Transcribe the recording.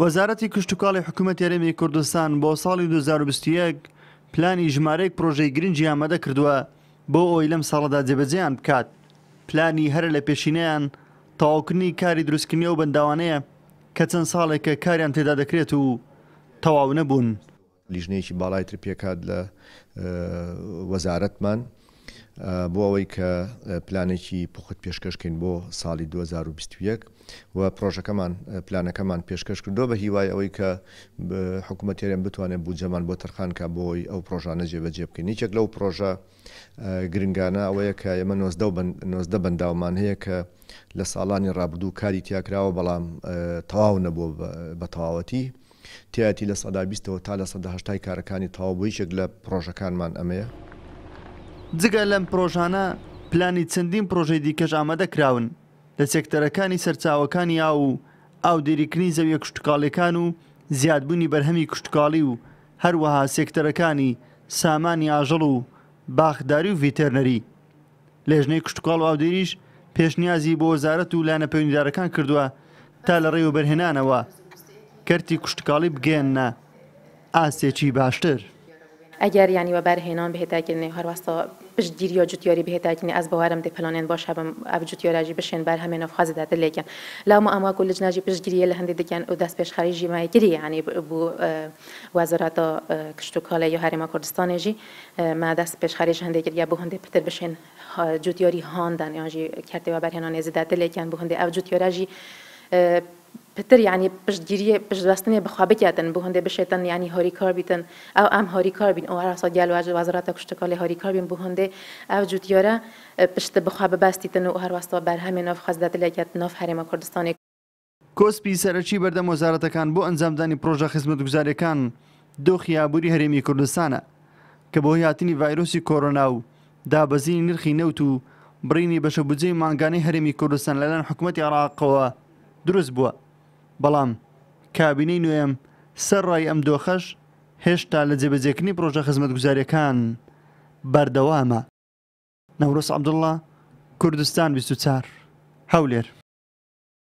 وەزارەتی کشتتوکاڵی حکوومەت یارێمی کوردستان بۆ ساڵی 2021 پلانی ژمارەیەک پرۆژەی گرنگجی ئامادە کردووە بۆ ئەوی لەم ساڵدا جێبەجێیان بکات پلانی هەر لە پێشینیان تەواوکردنی کاری دروستکردنی و بەنداوانەیە کە چەند ساڵێکە کاریان تێدا دەکرێت و تەواو نەبوون لیژنەیەکی باڵایتر پێکات لە وەزارەتمان بۆ ئەوەی کە پلانێکی پخت پێشکەشکەین بۆ ساڵی 2021 و پرۆژەکەمان پلانەکەمان پێشکەش کردو بە هیوای ئەوەی کە حکوومەتێرم بتوانێت بودجەمان بۆ تەرخانکە بۆی ئەو پرۆژانە جێبەجێ بکەین نیچێک لەو پرۆژە گرنگانە ئەوەیە کە ئێمە نۆزدە بەنداومان هەیە کە لە ساڵانی ڕابردوو کاری تیاکراوە بەڵام تەواو نەبوو بە تەواوەتی تیاتی لە سەدا بیستەوە تا لە سەداهشتای کارەکانی تەواو بۆ یشێک لە پرۆژەکانمان ئەمەیە جگە لەم پرۆژانە پلانی چەندین پرۆژەی دیکەش ئامادە کراون لە سێکتەرەکانی سەرچاوەکانی ئا و ئاودێریکردنی زەویە کوشتتکاڵەکان و زیادبوونی بەرهەمی کوشتتکاڵی و هەروەها سێکتەرەکانی سامانی ئاژەڵ و باخداری و ڤیتەرنەری لێژنەی کوشتتکاڵ و ئاودێریش پێشنیازی بۆ وەزارەت و لانە پەیوەنددارەکان کردووە تا لە ڕێوە بەرهێنانەوە کەرتی کوشتتکاڵی بگەێنە ئاسێکی باشتر. ئەگەر ینی وە بەرهێنان بهێتاکردنی هەروەستە بش یا جدیاری یاری به از باورم ده پلانین باشه هم اب جوت جی بر همین افخاز ده لیکن لما اما کل جناجی بش گریه لهند او دست پیش خریجی ما گری یعنی بو وزارت کشتوکاله یا حریم کردستان جی ما دست پیش خریج هند یا بو هند پتر بشن جدیاری هاندن هاندن یعنی کرده و بر هنان زیدت لیکن بو هند اب پتر یعنی پشتگیری پشتبستنی بخوابکیتن بو هنده بشیتن یعنی هاری کار بیتن او ام هاری کار بین او راسا گل واج وزارت کشتکال هاری کار بین بو هنده او جوتیاره پشت بخواب بستیتن او هر واسطه بر همین ناف خزدت لکت ناف حرم کردستان کۆسپی سەرەکی بەردەم وەزارەتەکان بۆ ئەنجامدانی پرۆژە خزمەتگوزارەکان دۆ خیابووری هەرێمی کوردستانە کە بۆ هاتنی ڤایرۆسی کۆرۆنا و دابەزینی نرخی نەوت و بڕینی بەشەبجەی مانگانی هەرێمی کوردستان لەلەن حکوومەتی عراقەوە دروست بووە بەڵام کابینەی نوێم سەرڕای ئەم دۆخەش هێشتا لە جێبەجێکردنی پرۆژە خزمەتگوزاریەکان بەردەوامە نەورس عەبدوڵڵا کوردستان 24 هەولێر